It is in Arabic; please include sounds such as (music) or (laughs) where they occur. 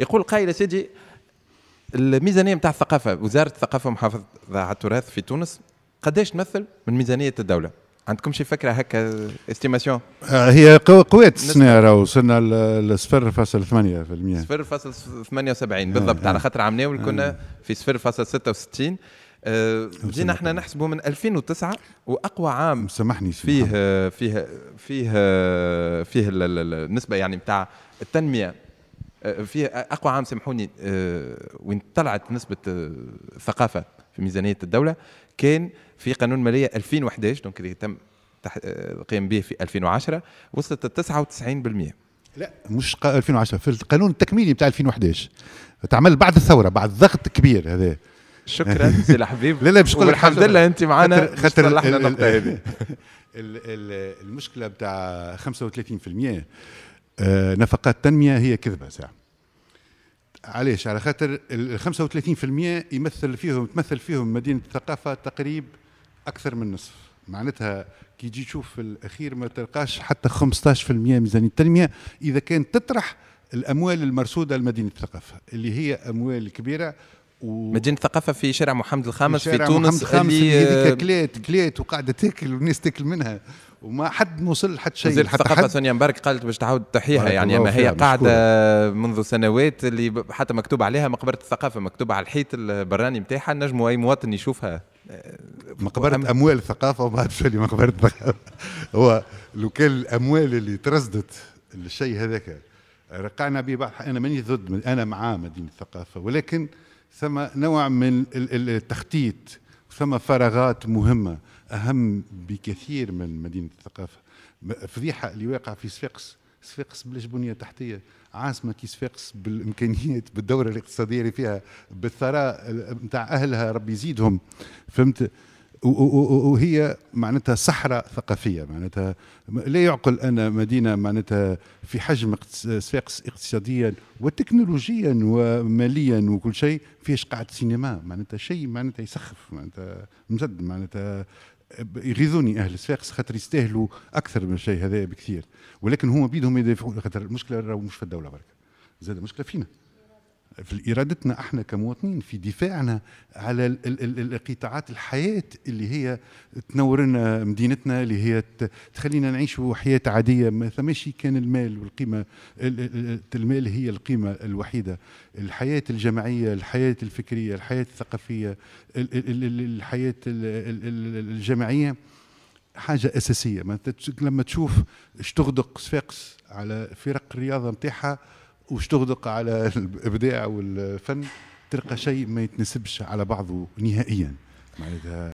يقول قائل سيدي الميزانيه نتاع الثقافه وزاره الثقافه ومحافظه على التراث في تونس قداش تمثل من ميزانيه الدوله عندكم شي فكره هكا استيماسيون آه، هي قويت السنه راهو وصلنا ل 0.8% 0.78 آه، بالضبط على آه. خاطر عام ناول كنا في 0.66 جينا احنا نحسبوا من 2009 واقوى عام سامحني فيه فيه فيه فيه النسبه يعني نتاع التنميه في اقوى عام سامحوني آه، وين طلعت نسبه الثقافه آه، في ميزانيه الدوله كان في قانون ماليه 2011 دونك اللي تم آه، القيام به في 2010 وصلت 99% لا مش 2010 في القانون التكميلي بتاع 2011 تعمل بعد الثوره بعد ضغط كبير هذا شكرا (laughs) سي الحبيب لا لا باش الحمد لله انت معنا خاطر صلحنا النقطه هذه (laughs) المشكله بتاع 35% نفقات التنميه هي كذبه ساعه علاش على خاطر ال 35% يمثل فيهم تمثل فيهم مدينه الثقافه تقريب اكثر من نصف معناتها كي تجي تشوف في الاخير ما تلقاش حتى 15% ميزانيه التنميه اذا كان تطرح الاموال المرصوده لمدينه الثقافه اللي هي اموال كبيره و... مدينة الثقافة في شارع محمد الخامس في, في تونس محمد الخامس اللي, اللي كليت كليت وقاعدة تاكل والناس تاكل منها وما حد وصل لحد شيء زين حتى حتى سونيا مبارك قالت باش تعاود تحيها يعني ما هي قاعده منذ سنوات اللي حتى مكتوب عليها مقبره الثقافه مكتوب على الحيط البراني نتاعها نجم اي مواطن يشوفها مقبره وهم... اموال الثقافه وبعد لي مقبره الثقافه (laughs) هو لو كان الاموال اللي ترصدت الشيء هذاك رقعنا به بعض انا ماني ضد انا مع مدينه الثقافه ولكن ثم نوع من التخطيط ثم فراغات مهمه اهم بكثير من مدينه الثقافه فضيحه اللي واقع في صفاقس صفاقس بلاش بنيه تحتيه عاصمه كي صفاقس بالامكانيات بالدوره الاقتصاديه اللي فيها بالثراء نتاع اهلها ربي يزيدهم فهمت وهي معناتها صحراء ثقافيه معناتها لا يعقل ان مدينه معناتها في حجم صفاقس اقتصاديا وتكنولوجيا وماليا وكل شيء فيش قاعه سينما معناتها شيء معناتها يسخف معناتها مزد معناتها يغيظوني اهل صفاقس خاطر يستاهلوا اكثر من الشيء هذا بكثير ولكن هما بيدهم يدافعوا خاطر المشكله راهو مش في الدوله برك زاد المشكله فينا في إرادتنا احنا كمواطنين في دفاعنا على القطاعات الحياة اللي هي تنور لنا مدينتنا اللي هي تخلينا نعيشوا حياة عادية ما ثماش كان المال والقيمة المال هي القيمة الوحيدة الحياة الجماعية الحياة الفكرية الحياة الثقافية الحياة الجماعية حاجة أساسية لما تشوف شتغدق صفاقس على فرق الرياضة نتاعها وش تغدق على الابداع والفن تلقى شيء ما يتناسبش على بعضه نهائيا معناتها